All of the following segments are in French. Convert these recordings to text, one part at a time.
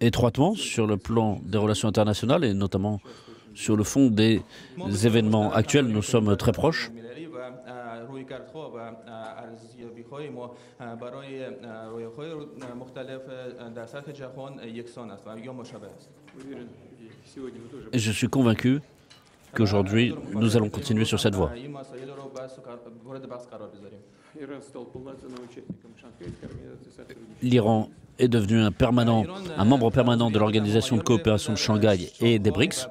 étroitement sur le plan des relations internationales et notamment sur le fond des événements actuels. Nous sommes très proches. Et je suis convaincu Aujourd'hui, nous allons continuer sur cette voie. L'Iran est devenu un, permanent, un membre permanent de l'Organisation de coopération de Shanghai et des BRICS.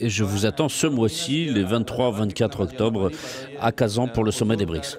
Et je vous attends ce mois-ci, les 23-24 octobre, à Kazan pour le sommet des BRICS.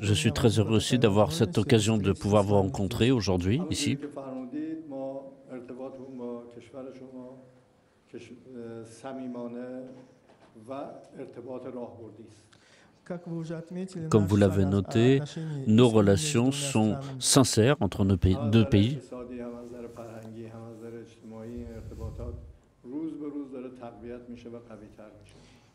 Je suis très heureux aussi d'avoir cette occasion de pouvoir vous rencontrer aujourd'hui, ici. Comme vous l'avez noté, nos relations sont sincères entre nos pays, deux pays.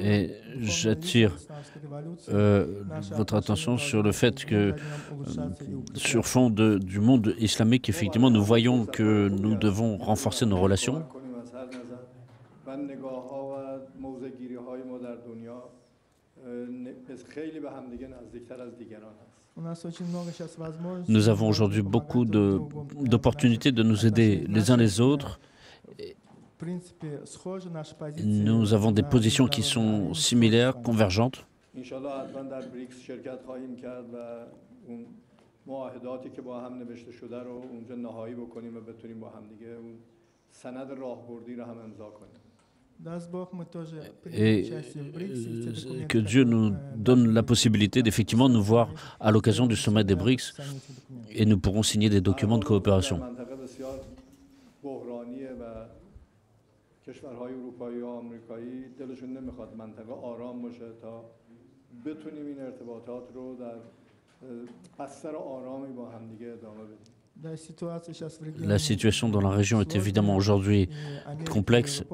Et j'attire э, votre attention sur le fait que, sur fond du monde islamique, effectivement, nous voyons que nous devons renforcer nos relations. Nous avons aujourd'hui beaucoup d'opportunités de nous aider les uns les autres. Nous avons des positions qui sont similaires, convergentes. Et э, э, э, que Dieu nous donne la possibilité d'effectivement nous voir à l'occasion du sommet des BRICS et nous pourrons signer des documents de coopération. La situation dans la région est évidemment aujourd'hui complexe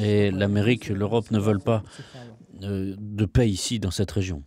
et l'Amérique, l'Europe ne veulent pas euh, de paix ici dans cette région.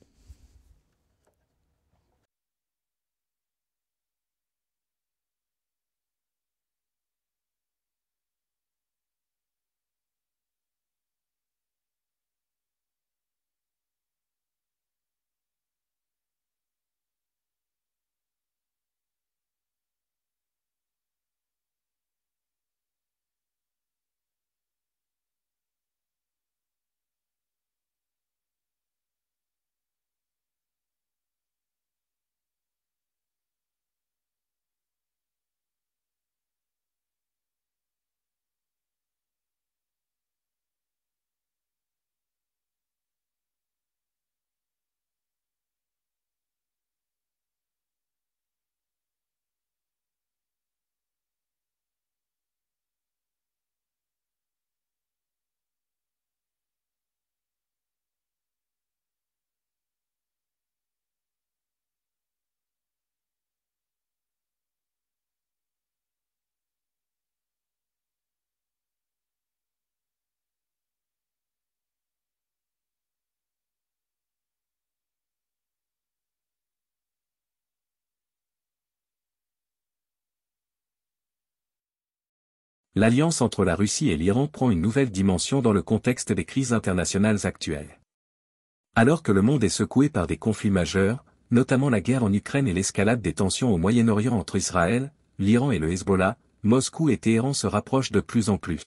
l'alliance entre la Russie et l'Iran prend une nouvelle dimension dans le contexte des crises internationales actuelles. Alors que le monde est secoué par des conflits majeurs, notamment la guerre en Ukraine et l'escalade des tensions au Moyen-Orient entre Israël, l'Iran et le Hezbollah, Moscou et Téhéran se rapprochent de plus en plus.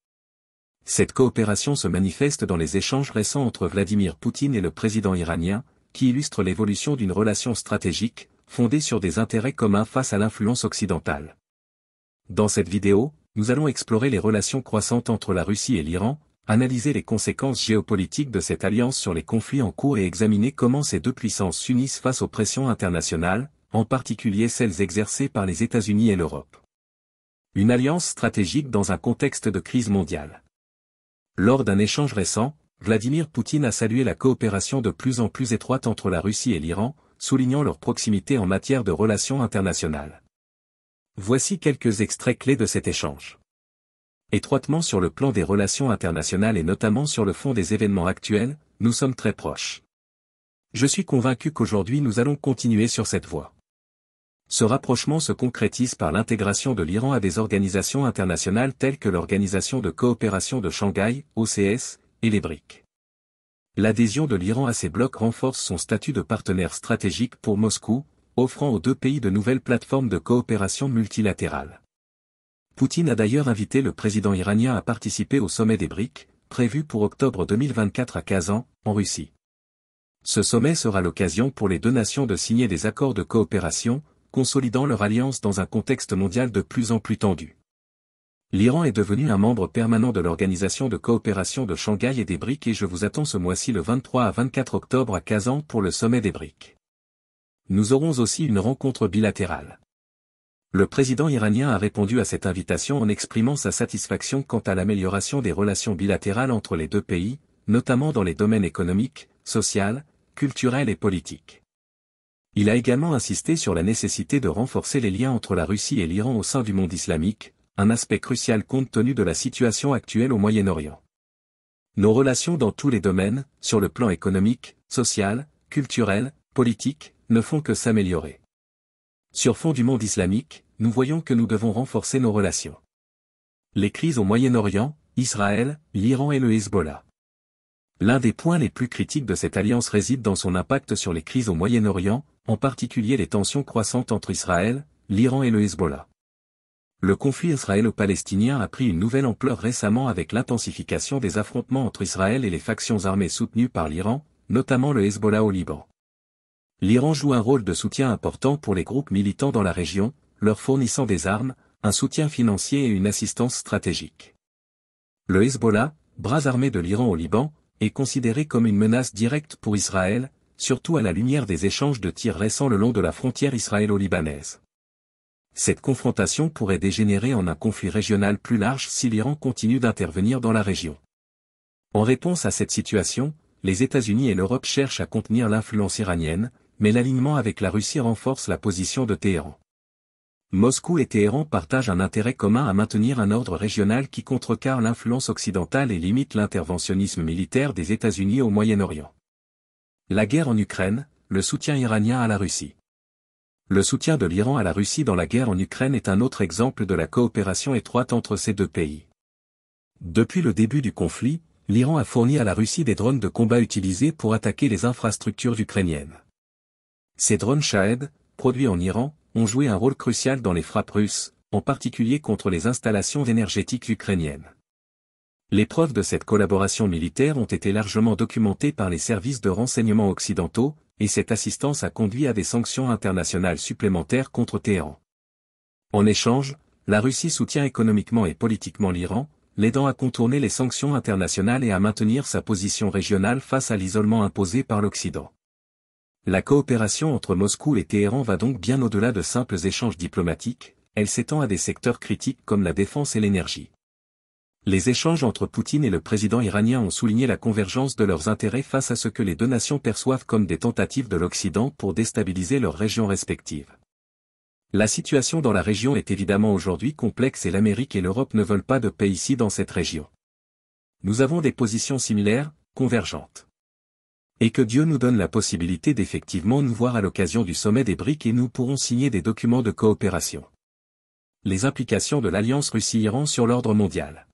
Cette coopération se manifeste dans les échanges récents entre Vladimir Poutine et le président iranien, qui illustrent l'évolution d'une relation stratégique, fondée sur des intérêts communs face à l'influence occidentale. Dans cette vidéo, nous allons explorer les relations croissantes entre la Russie et l'Iran, analyser les conséquences géopolitiques de cette alliance sur les conflits en cours et examiner comment ces deux puissances s'unissent face aux pressions internationales, en particulier celles exercées par les États-Unis et l'Europe. Une alliance stratégique dans un contexte de crise mondiale. Lors d'un échange récent, Vladimir Poutine a salué la coopération de plus en plus étroite entre la Russie et l'Iran, soulignant leur proximité en matière de relations internationales. Voici quelques extraits clés de cet échange. Étroitement sur le plan des relations internationales et notamment sur le fond des événements actuels, nous sommes très proches. Je suis convaincu qu'aujourd'hui nous allons continuer sur cette voie. Ce rapprochement se concrétise par l'intégration de l'Iran à des organisations internationales telles que l'Organisation de coopération de Shanghai, OCS, et les BRIC. L'adhésion de l'Iran à ces blocs renforce son statut de partenaire stratégique pour Moscou, offrant aux deux pays de nouvelles plateformes de coopération multilatérale. Poutine a d'ailleurs invité le président iranien à participer au sommet des Bric, prévu pour octobre 2024 à Kazan, en Russie. Ce sommet sera l'occasion pour les deux nations de signer des accords de coopération, consolidant leur alliance dans un contexte mondial de plus en plus tendu. L'Iran est devenu un membre permanent de l'Organisation de coopération de Shanghai et des Bric, et je vous attends ce mois-ci le 23 à 24 octobre à Kazan pour le sommet des Bric. Nous aurons aussi une rencontre bilatérale. Le président iranien a répondu à cette invitation en exprimant sa satisfaction quant à l'amélioration des relations bilatérales entre les deux pays, notamment dans les domaines économiques, social, culturel et politique. Il a également insisté sur la nécessité de renforcer les liens entre la Russie et l'Iran au sein du monde islamique, un aspect crucial compte tenu de la situation actuelle au Moyen-Orient. Nos relations dans tous les domaines, sur le plan économique, social, culturel, politique, ne font que s'améliorer. Sur fond du monde islamique, nous voyons que nous devons renforcer nos relations. Les crises au Moyen-Orient, Israël, l'Iran et le Hezbollah. L'un des points les plus critiques de cette alliance réside dans son impact sur les crises au Moyen-Orient, en particulier les tensions croissantes entre Israël, l'Iran et le Hezbollah. Le conflit israélo-palestinien a pris une nouvelle ampleur récemment avec l'intensification des affrontements entre Israël et les factions armées soutenues par l'Iran, notamment le Hezbollah au Liban l'Iran joue un rôle de soutien important pour les groupes militants dans la région, leur fournissant des armes, un soutien financier et une assistance stratégique. Le Hezbollah, bras armé de l'Iran au Liban, est considéré comme une menace directe pour Israël, surtout à la lumière des échanges de tirs récents le long de la frontière israélo-libanaise. Cette confrontation pourrait dégénérer en un conflit régional plus large si l'Iran continue d'intervenir dans la région. En réponse à cette situation, les États-Unis et l'Europe cherchent à contenir l'influence iranienne, mais l'alignement avec la Russie renforce la position de Téhéran. Moscou et Téhéran partagent un intérêt commun à maintenir un ordre régional qui contrecarre l'influence occidentale et limite l'interventionnisme militaire des États-Unis au Moyen-Orient. La guerre en Ukraine, le soutien iranien à la Russie. Le soutien de l'Iran à la Russie dans la guerre en Ukraine est un autre exemple de la coopération étroite entre ces deux pays. Depuis le début du conflit, l'Iran a fourni à la Russie des drones de combat utilisés pour attaquer les infrastructures ukrainiennes. Ces drones Shahed, produits en Iran, ont joué un rôle crucial dans les frappes russes, en particulier contre les installations énergétiques ukrainiennes. Les preuves de cette collaboration militaire ont été largement documentées par les services de renseignement occidentaux, et cette assistance a conduit à des sanctions internationales supplémentaires contre Téhéran. En échange, la Russie soutient économiquement et politiquement l'Iran, l'aidant à contourner les sanctions internationales et à maintenir sa position régionale face à l'isolement imposé par l'Occident. La coopération entre Moscou et Téhéran va donc bien au-delà de simples échanges diplomatiques, elle s'étend à des secteurs critiques comme la défense et l'énergie. Les échanges entre Poutine et le président iranien ont souligné la convergence de leurs intérêts face à ce que les deux nations perçoivent comme des tentatives de l'Occident pour déstabiliser leurs régions respectives. La situation dans la région est évidemment aujourd'hui complexe et l'Amérique et l'Europe ne veulent pas de paix ici dans cette région. Nous avons des positions similaires, convergentes et que Dieu nous donne la possibilité d'effectivement nous voir à l'occasion du sommet des briques et nous pourrons signer des documents de coopération. Les implications de l'alliance Russie-Iran sur l'ordre mondial.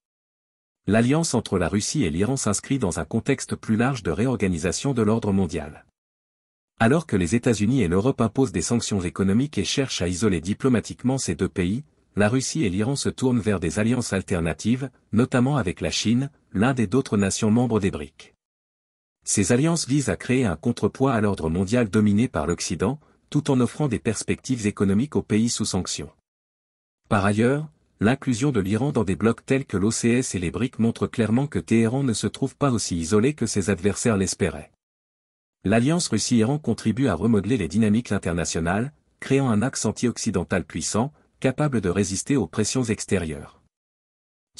L'alliance entre la Russie et l'Iran s'inscrit dans un contexte plus large de réorganisation de l'ordre mondial. Alors que les États-Unis et l'Europe imposent des sanctions économiques et cherchent à isoler diplomatiquement ces deux pays, la Russie et l'Iran se tournent vers des alliances alternatives, notamment avec la Chine, l'Inde et d'autres nations membres des BRICS. Ces alliances visent à créer un contrepoids à l'ordre mondial dominé par l'Occident, tout en offrant des perspectives économiques aux pays sous sanctions. Par ailleurs, l'inclusion de l'Iran dans des blocs tels que l'OCS et les BRIC montre clairement que Téhéran ne se trouve pas aussi isolé que ses adversaires l'espéraient. L'alliance Russie-Iran contribue à remodeler les dynamiques internationales, créant un axe anti-occidental puissant, capable de résister aux pressions extérieures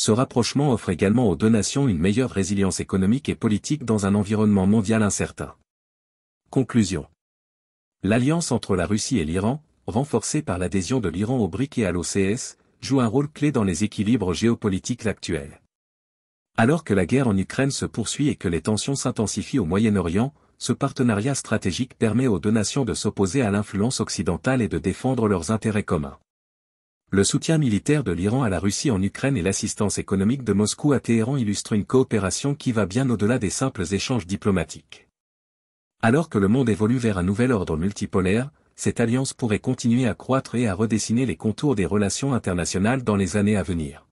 ce rapprochement offre également aux deux nations une meilleure résilience économique et politique dans un environnement mondial incertain. Conclusion. L'alliance entre la Russie et l'Iran, renforcée par l'adhésion de l'Iran au BRIC et à l'OCS, joue un rôle clé dans les équilibres géopolitiques actuels. Alors que la guerre en Ukraine se poursuit et que les tensions s'intensifient au Moyen-Orient, ce partenariat stratégique permet aux deux nations de s'opposer à l'influence occidentale et de défendre leurs intérêts communs. Le soutien militaire de l'Iran à la Russie en Ukraine et l'assistance économique de Moscou à Téhéran illustrent une coopération qui va bien au-delà des simples échanges diplomatiques. Alors que le monde évolue vers un nouvel ordre multipolaire, cette alliance pourrait continuer à croître et à redessiner les contours des relations internationales dans les années à venir.